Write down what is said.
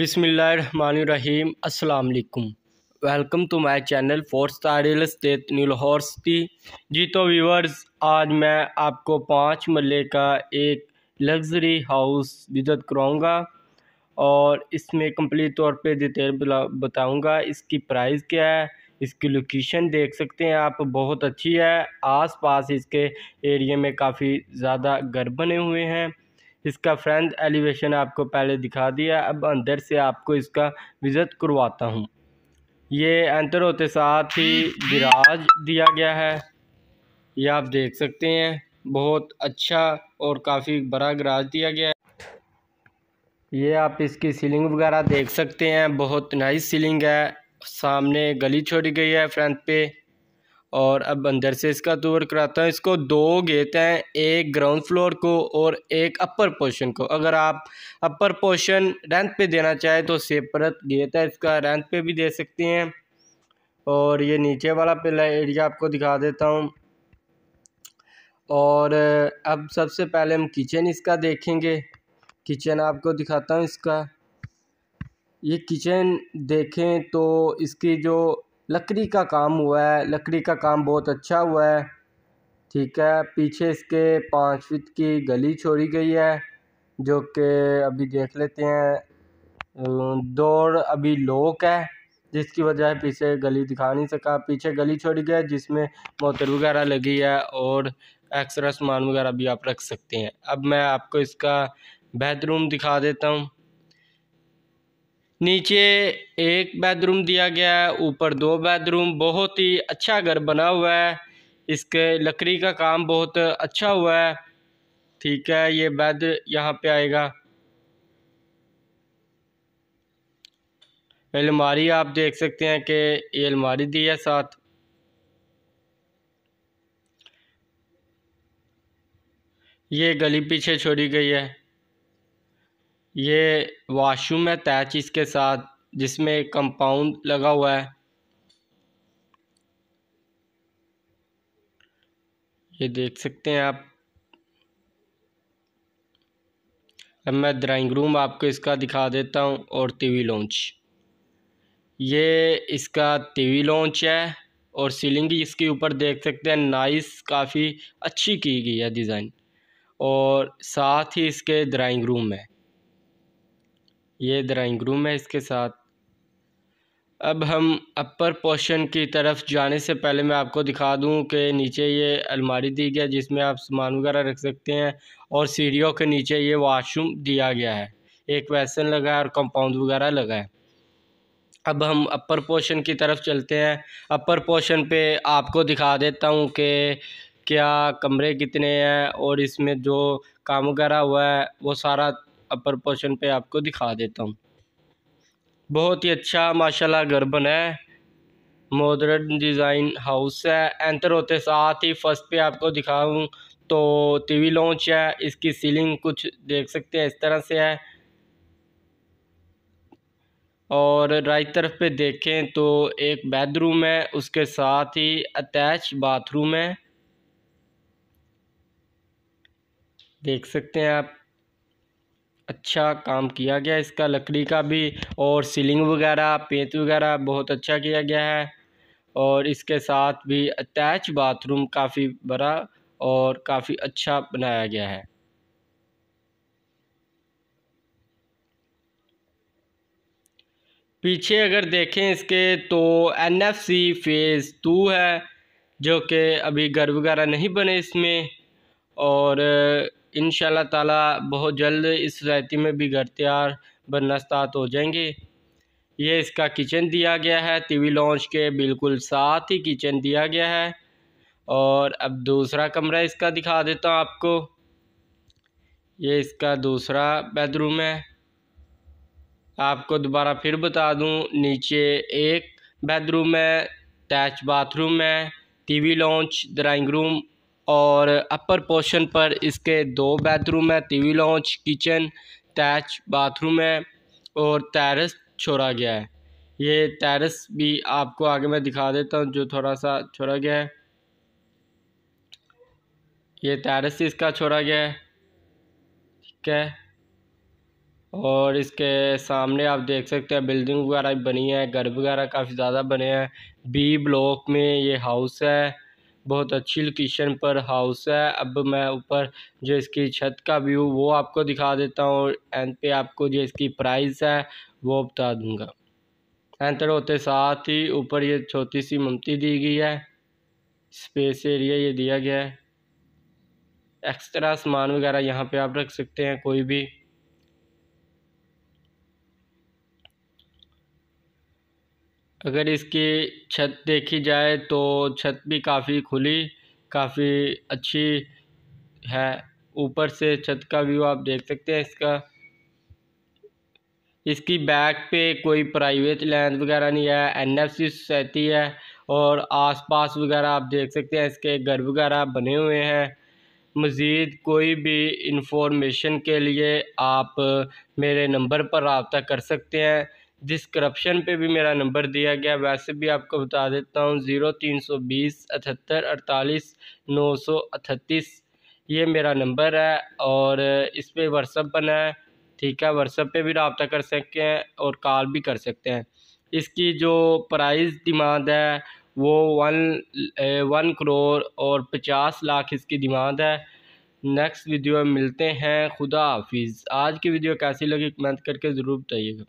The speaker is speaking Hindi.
बिसमीम असलकुम welcome to my channel four star real estate new Lahore city जी तो व्यूवर्स आज मैं आपको पाँच मल्ले का एक लग्जरी हाउस विज़िट कराऊंगा और इसमें कंप्लीट तौर पे डिटेल बताऊंगा इसकी प्राइस क्या है इसकी लोकेशन देख सकते हैं आप बहुत अच्छी है आसपास इसके एरिया में काफ़ी ज़्यादा घर बने हुए हैं इसका फ्रंट एलिवेशन आपको पहले दिखा दिया अब अंदर से आपको इसका विज़िट करवाता हूँ ये एंटर होते साथ ही विराज दिया गया है ये आप देख सकते हैं बहुत अच्छा और काफ़ी बड़ा गराज दिया गया है ये आप इसकी सीलिंग वगैरह देख सकते हैं बहुत नाइस सीलिंग है सामने गली छोड़ी गई है फ्रंट पे और अब अंदर से इसका तोर कराता हूँ इसको दो गेट हैं एक ग्राउंड फ्लोर को और एक अपर पोर्शन को अगर आप अपर पोर्शन रेंथ पे देना चाहें तो सेपरेट गेट है इसका रेंथ पे भी दे सकते हैं और ये नीचे वाला पहला एरिया आपको दिखा देता हूँ और अब सबसे पहले हम किचन इसका देखेंगे किचन आपको दिखाता हूँ इसका ये किचन देखें तो इसकी जो लकड़ी का काम हुआ है लकड़ी का काम बहुत अच्छा हुआ है ठीक है पीछे इसके पाँच फिट की गली छोड़ी गई है जो कि अभी देख लेते हैं दौड़ अभी लोक है जिसकी वजह पीछे गली दिखा नहीं सका पीछे गली छोड़ी गई है जिसमें मोटर वगैरह लगी है और एक्सरा सामान वगैरह भी आप रख सकते हैं अब मैं आपको इसका बेडरूम दिखा देता हूँ नीचे एक बेडरूम दिया गया है ऊपर दो बेडरूम बहुत ही अच्छा घर बना हुआ है इसके लकड़ी का काम बहुत अच्छा हुआ है ठीक है ये बेड यहाँ पे आएगा अलमारी आप देख सकते हैं कि ये अलमारी दी है साथ ये गली पीछे छोड़ी गई है ये वाशरूम है अटैच इसके साथ जिसमें कंपाउंड लगा हुआ है ये देख सकते हैं आप अब मैं ड्राइंग रूम आपको इसका दिखा देता हूँ और टीवी लॉन्च ये इसका टीवी लॉन्च है और सीलिंग इसके ऊपर देख सकते हैं नाइस काफ़ी अच्छी की गई है डिज़ाइन और साथ ही इसके ड्राइंग रूम है ये ड्राइंग रूम है इसके साथ अब हम अपर पोर्शन की तरफ जाने से पहले मैं आपको दिखा दूं कि नीचे ये अलमारी दी है जिसमें आप सामान वगैरह रख सकते हैं और सीढ़ियों के नीचे ये वाशरूम दिया गया है एक वैसन लगा है और कंपाउंड वगैरह लगा है अब हम अपर पोर्शन की तरफ चलते हैं अपर पोर्शन पे आपको दिखा देता हूँ कि क्या कमरे कितने हैं और इसमें जो काम वगैरह हुआ है वो सारा अपर पोर्शन पे आपको दिखा देता हूँ बहुत ही अच्छा माशाल्लाह घर बना है मॉडर्न डिज़ाइन हाउस है एंटर होते साथ ही फर्स्ट पे आपको दिखाऊँ तो टीवी लॉन्च है इसकी सीलिंग कुछ देख सकते हैं इस तरह से है और राइट तरफ पे देखें तो एक बेडरूम है उसके साथ ही अटैच बाथरूम है देख सकते हैं आप अच्छा काम किया गया इसका लकड़ी का भी और सीलिंग वगैरह पेंट वगैरह बहुत अच्छा किया गया है और इसके साथ भी अटैच बाथरूम काफ़ी बड़ा और काफ़ी अच्छा बनाया गया है पीछे अगर देखें इसके तो N F C phase two है जो कि अभी घर वगैरह नहीं बने इसमें और इन ताला बहुत जल्द इस सोसाइटी में भी घर तैयार बनस्तात हो जाएंगे ये इसका किचन दिया गया है टीवी लॉन्च के बिल्कुल साथ ही किचन दिया गया है और अब दूसरा कमरा इसका दिखा देता हूँ आपको ये इसका दूसरा बेडरूम है आपको दोबारा फिर बता दूँ नीचे एक बेडरूम है अटैच बाथरूम है टीवी लॉन्च ड्राइंग रूम और अपर पोर्शन पर इसके दो बेडरूम है TV lounge kitchen attach bathroom है और टेरेस छोड़ा गया है ये टेरेस भी आपको आगे मैं दिखा देता हूँ जो थोड़ा सा छोड़ा गया है ये टेरेस इसका छोड़ा गया है ठीक है और इसके सामने आप देख सकते हैं बिल्डिंग वगैरह बनी है घर वगैरह काफ़ी ज़्यादा बने हैं बी ब्लॉक में ये हाउस है बहुत अच्छी लोकेशन पर हाउस है अब मैं ऊपर जो इसकी छत का व्यू वो आपको दिखा देता हूँ एंड पे आपको जो इसकी प्राइस है वो बता दूँगा एंटर होते साथ ही ऊपर ये छोटी सी ममती दी गई है स्पेस एरिया ये दिया गया है एक्स्ट्रा सामान वगैरह यहाँ पे आप रख सकते हैं कोई भी अगर इसकी छत देखी जाए तो छत भी काफ़ी खुली काफ़ी अच्छी है ऊपर से छत का व्यू आप देख सकते हैं इसका इसकी बैक पे कोई प्राइवेट लैंड वगैरह नहीं है एनएफसी सोसाइटी है और आसपास वगैरह आप देख सकते हैं इसके घर वगैरह बने हुए हैं मज़ीद कोई भी इंफॉर्मेशन के लिए आप मेरे नंबर पर रबता कर सकते हैं डिस्क्रप्शन पे भी मेरा नंबर दिया गया वैसे भी आपको बता देता हूँ ज़ीरो तीन सौ बीस अठहत्तर अड़तालीस नौ सौ अठतीस ये मेरा नंबर है और इस पर व्हाट्सअप बना है ठीक है व्हाट्सअप पे भी रबता कर सकते हैं और कॉल भी कर सकते हैं इसकी जो प्राइस डिमांड है वो वन वन करोड़ और पचास लाख इसकी डिमांड है नेक्स्ट वीडियो में मिलते हैं खुदा हाफिज़ आज की वीडियो कैसी लगी कमेंट करके ज़रूर बताइएगा